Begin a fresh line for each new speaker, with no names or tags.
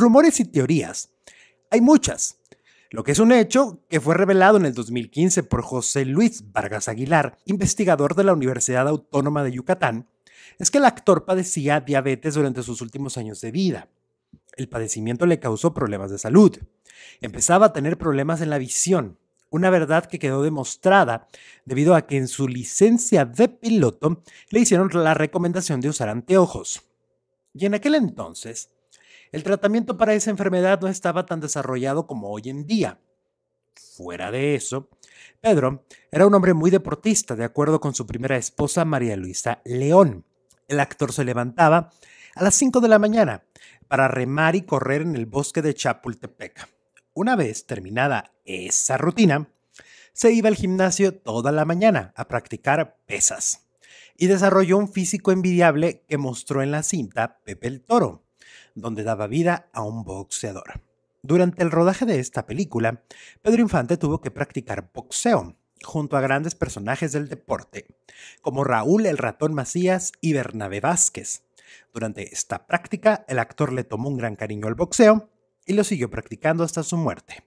Rumores y teorías. Hay muchas. Lo que es un hecho que fue revelado en el 2015 por José Luis Vargas Aguilar, investigador de la Universidad Autónoma de Yucatán, es que el actor padecía diabetes durante sus últimos años de vida. El padecimiento le causó problemas de salud. Empezaba a tener problemas en la visión, una verdad que quedó demostrada debido a que en su licencia de piloto le hicieron la recomendación de usar anteojos. Y en aquel entonces, el tratamiento para esa enfermedad no estaba tan desarrollado como hoy en día. Fuera de eso, Pedro era un hombre muy deportista, de acuerdo con su primera esposa María Luisa León. El actor se levantaba a las 5 de la mañana para remar y correr en el bosque de Chapultepec. Una vez terminada esa rutina, se iba al gimnasio toda la mañana a practicar pesas y desarrolló un físico envidiable que mostró en la cinta Pepe el Toro donde daba vida a un boxeador. Durante el rodaje de esta película, Pedro Infante tuvo que practicar boxeo junto a grandes personajes del deporte, como Raúl el Ratón Macías y Bernabé Vázquez. Durante esta práctica, el actor le tomó un gran cariño al boxeo y lo siguió practicando hasta su muerte.